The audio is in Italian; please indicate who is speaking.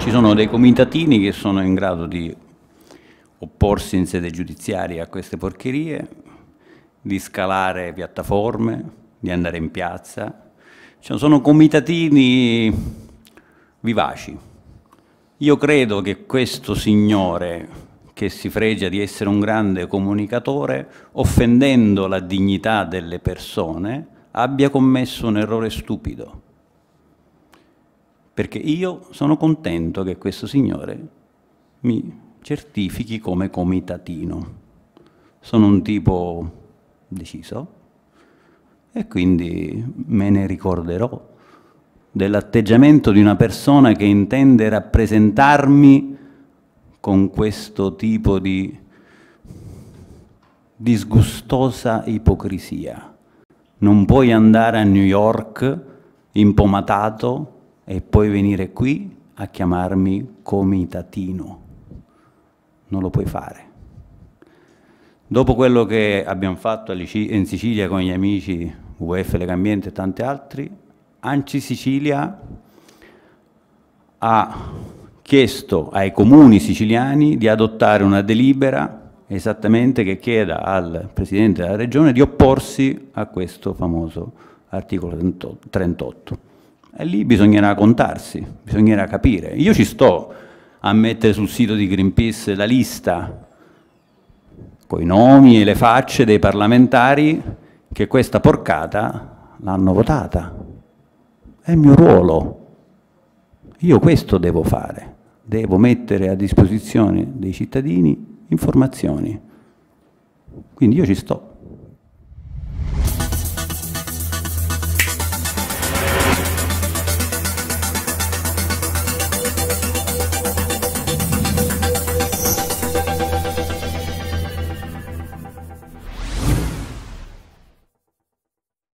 Speaker 1: Ci sono dei comitatini che sono in grado di opporsi in sede giudiziaria a queste porcherie, di scalare piattaforme, di andare in piazza. Cioè, sono comitatini vivaci. Io credo che questo signore che si fregia di essere un grande comunicatore, offendendo la dignità delle persone, abbia commesso un errore stupido perché io sono contento che questo Signore mi certifichi come comitatino. Sono un tipo deciso e quindi me ne ricorderò dell'atteggiamento di una persona che intende rappresentarmi con questo tipo di disgustosa ipocrisia. Non puoi andare a New York impomatato e puoi venire qui a chiamarmi comitatino. Non lo puoi fare. Dopo quello che abbiamo fatto in Sicilia con gli amici UF Legambiente e tanti altri, Anci Sicilia ha chiesto ai comuni siciliani di adottare una delibera esattamente che chieda al Presidente della Regione di opporsi a questo famoso articolo 38. E lì bisognerà contarsi, bisognerà capire. Io ci sto a mettere sul sito di Greenpeace la lista con i nomi e le facce dei parlamentari che questa porcata l'hanno votata. È il mio ruolo. Io questo devo fare. Devo mettere a disposizione dei cittadini informazioni. Quindi io ci sto.